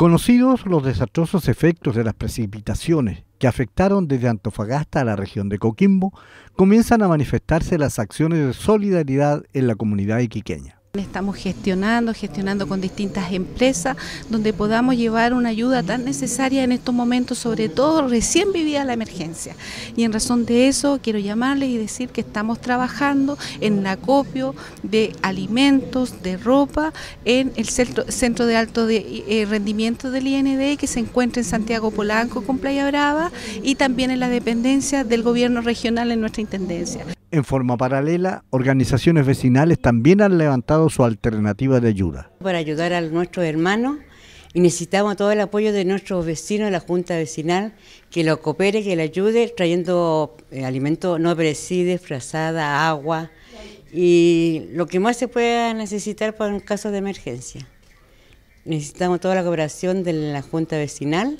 Conocidos los desastrosos efectos de las precipitaciones que afectaron desde Antofagasta a la región de Coquimbo, comienzan a manifestarse las acciones de solidaridad en la comunidad iquiqueña. Estamos gestionando, gestionando con distintas empresas donde podamos llevar una ayuda tan necesaria en estos momentos, sobre todo recién vivida la emergencia. Y en razón de eso quiero llamarles y decir que estamos trabajando en el acopio de alimentos, de ropa, en el centro, de alto eh, rendimiento del IND que se encuentra en Santiago Polanco con Playa Brava y también en la dependencia del gobierno regional en nuestra Intendencia. En forma paralela, organizaciones vecinales también han levantado su alternativa de ayuda. Para ayudar a nuestros hermanos y necesitamos todo el apoyo de nuestros vecinos de la Junta Vecinal, que lo coopere, que le ayude trayendo eh, alimentos no perecibles, frazada, agua y lo que más se pueda necesitar para un caso de emergencia. Necesitamos toda la cooperación de la Junta Vecinal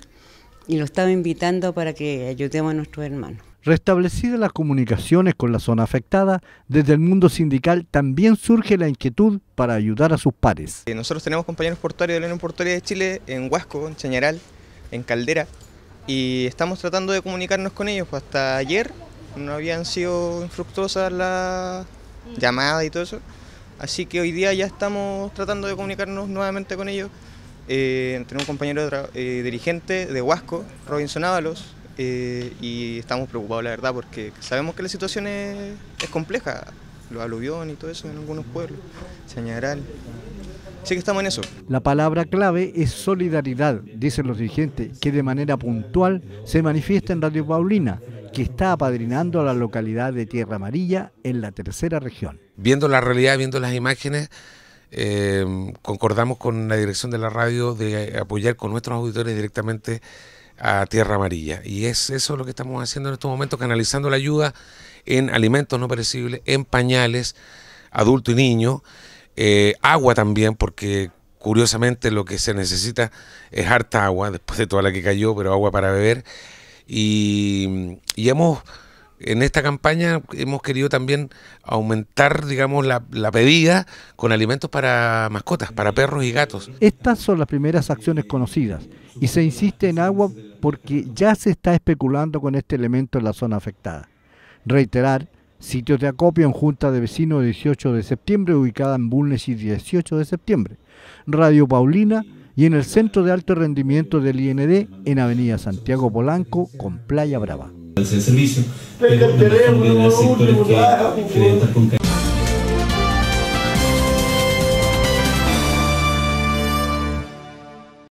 y lo estamos invitando para que ayudemos a nuestros hermanos. Restablecidas las comunicaciones con la zona afectada, desde el mundo sindical también surge la inquietud para ayudar a sus pares. Eh, nosotros tenemos compañeros portuarios de la Unión Portuaria de Chile en Huasco, en Chañaral, en Caldera, y estamos tratando de comunicarnos con ellos. Pues, hasta ayer no habían sido infructuosas las llamadas y todo eso, así que hoy día ya estamos tratando de comunicarnos nuevamente con ellos. Eh, tenemos un compañero eh, dirigente de Huasco, Robinson Ábalos, eh, y estamos preocupados, la verdad, porque sabemos que la situación es, compleja, los aluviones y todo eso en algunos pueblos, señalarán, sí que estamos en eso. La palabra clave es solidaridad, dicen los dirigentes, que de manera puntual se manifiesta en Radio Paulina, que está apadrinando a la localidad de Tierra Amarilla en la tercera región. Viendo la realidad, viendo las imágenes, eh, concordamos con la dirección de la radio de apoyar con nuestros auditores directamente a Tierra Amarilla. Y es eso lo que estamos haciendo en estos momentos, canalizando la ayuda en alimentos no perecibles, en pañales, adulto y niño, eh, agua también, porque curiosamente lo que se necesita es harta agua, después de toda la que cayó, pero agua para beber. Y, y hemos, en esta campaña, hemos querido también aumentar, digamos, la, la, pedida con alimentos para mascotas, para perros y gatos. Estas son las primeras acciones conocidas y se insiste en agua porque ya se está especulando con este elemento en la zona afectada. Reiterar, sitios de acopio en Junta de Vecinos 18 de septiembre, ubicada en Bulnes y 18 de septiembre, Radio Paulina y en el Centro de Alto Rendimiento del IND en Avenida Santiago Polanco con Playa Brava.